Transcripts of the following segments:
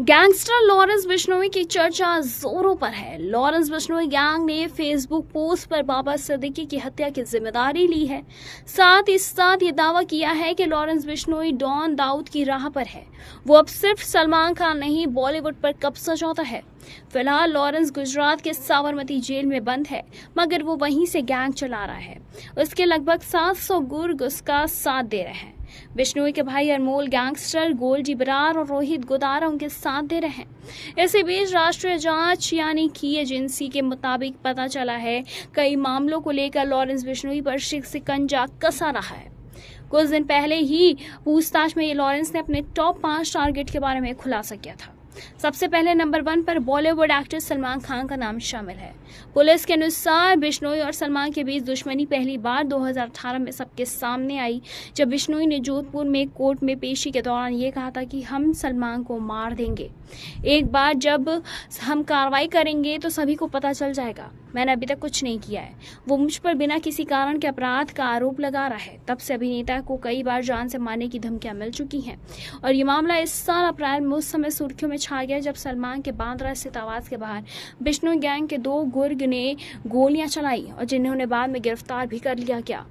gangster Lawrence Bishnoi की चर्चा जोरों पर है लॉरेंस बिश्नोई गैंग ने फेसबुक पोस्ट पर बाबा सदीकी की हत्या की जिम्मेदारी ली है साथ ही साथ ये दावा किया है कि लॉरेंस बिश्नोई डॉन दाऊद की राह पर है वो अब सिर्फ सलमान खान नहीं बॉलीवुड पर कब्जा चाहता है फिलहाल लॉरेंस गुजरात के साबरमती जेल में बंद है मगर वो वहीं से गैंग चला रहा है उसके लगभग सात सौ गुर्ग उसका साथ दे रहे हैं बिश्नोई के भाई अनमोल गैंगस्टर गोल्डी बरार और रोहित गोदारा उनके साथ दे रहे हैं इसी बीच राष्ट्रीय जांच यानी की एजेंसी के मुताबिक पता चला है कई मामलों को लेकर लॉरेंस बिश्नोई पर सिकंजा कसा रहा है कुछ दिन पहले ही पूछताछ में लॉरेंस ने अपने टॉप पांच टारगेट के बारे में खुलासा किया था सबसे पहले नंबर वन पर बॉलीवुड एक्टर सलमान खान का नाम शामिल है पुलिस के अनुसार बिश्नोई और सलमान के बीच दुश्मनी पहली बार 2018 में सबके सामने आई जब बिश्नोई ने जोधपुर में कोर्ट में पेशी के दौरान ये कहा था कि हम सलमान को मार देंगे एक बार जब हम कार्रवाई करेंगे तो सभी को पता चल जाएगा मैंने अभी तक कुछ नहीं किया है वो मुझ पर बिना किसी कारण के अपराध का आरोप लगा रहा है तब से अभिनेता को कई बार जान से मारने की धमकियां मिल चुकी हैं और ये मामला इस साल अप्रैल में उस समय सुर्खियों में छा गया जब सलमान के बांद्रा स्थित आवास के बाहर बिश्नोई गैंग के दो गुर्ग ने गोलियां चलाई और जिन्होंने बाद में गिरफ्तार भी कर लिया गया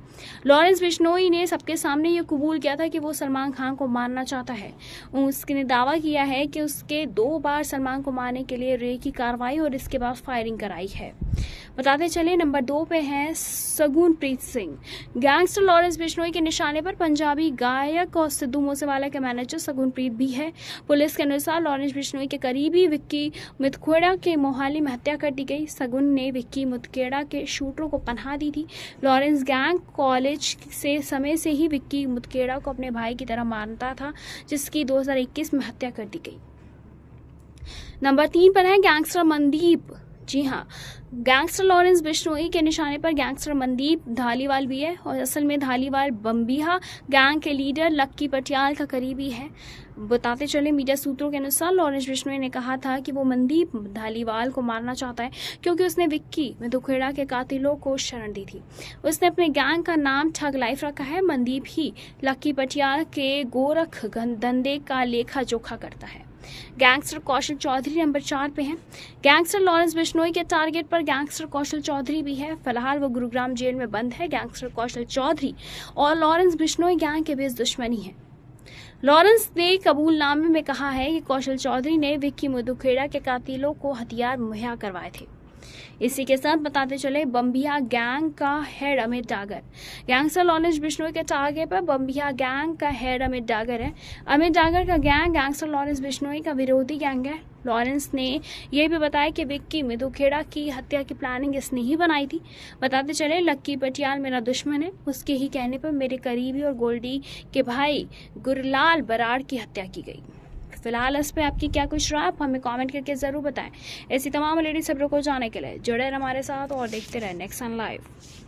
लॉरेंस बिश्नोई ने सबके सामने ये कबूल किया था कि वो सलमान खान को मारना चाहता है उसने दावा किया है कि उसके दो बार सलमान को मारने के लिए रे की कार्रवाई और इसके बाद फायरिंग कराई है बताते चले नंबर दो पे हैं प्रीत सिंह गैंगस्टर लॉरेंस बिश्नोई के निशाने पर पंजाबी गायक और सिद्धू मूसेवाला के मैनेजर प्रीत भी है पुलिस के अनुसार लॉरेंस बिश्नोई के करीबी विक्की मुतखेड़ा के मोहाली में हत्या कर दी गई सगुन ने विक्की मुतखेड़ा के शूटरों को पन्हा दी थी लॉरेंस गैंग कॉलेज से समय से ही विक्की मुतखेड़ा को अपने भाई की तरह मानता था जिसकी दो में हत्या कर दी गई नंबर तीन पर है गैंगस्टर मनदीप जी हाँ गैंगस्टर लॉरेंस बिश्नोई के निशाने पर गैंगस्टर मनदीप धालीवाल भी है और असल में धालीवाल बम्बीहा गैंग के लीडर लक्की पटियाल का करीबी है बताते चले मीडिया सूत्रों के अनुसार लॉरेंस बिश्नोई ने कहा था कि वो मनदीप धालीवाल को मारना चाहता है क्योंकि उसने विक्की में दुखेड़ा के कातिलों को शरण दी थी उसने अपने गैंग का नाम ठग लाइफ रखा है मनदीप ही लक्की पटियाल के गोरख धंधे का लेखा जोखा करता है गैंगस्टर कौशल चौधरी नंबर चार पे हैं गैंगस्टर लॉरेंस बिश्नोई के टारगेट पर गैंगस्टर कौशल चौधरी भी है फिलहाल वो गुरुग्राम जेल में बंद है गैंगस्टर कौशल चौधरी और लॉरेंस बिश्नोई गैंग के बीच दुश्मनी है लॉरेंस ने कबूलनामे में कहा है कि कौशल चौधरी ने विक्की मधुखेड़ा के कातिलों को हथियार मुहैया करवाए थे इसी के साथ बताते चले बम्बिया गैंग का head Amit Dagar gangster Lawrence Bishnoi के टागे पर बम्बिया गैंग का हेड अमित डागर है अमित डागर का गैंग गैंगस्टर लॉरेंस बिश्नोई का विरोधी गैंग है लॉरेंस ने यह भी बताया कि विक्की मिदुखेड़ा की हत्या की प्लानिंग इसने ही बनाई थी बताते चले लक्की पटियाल मेरा दुश्मन है उसके ही कहने पर मेरे करीबी और गोल्डी के भाई गुरलाल बराड़ की हत्या की गई फिलहाल इस पर आपकी क्या कुछ राय हमें कॉमेंट करके ज़रूर बताएं ऐसी तमाम लेडीज खबरों को जाने के लिए जुड़े हमारे साथ और देखते रहें नेक्स्ट सन लाइव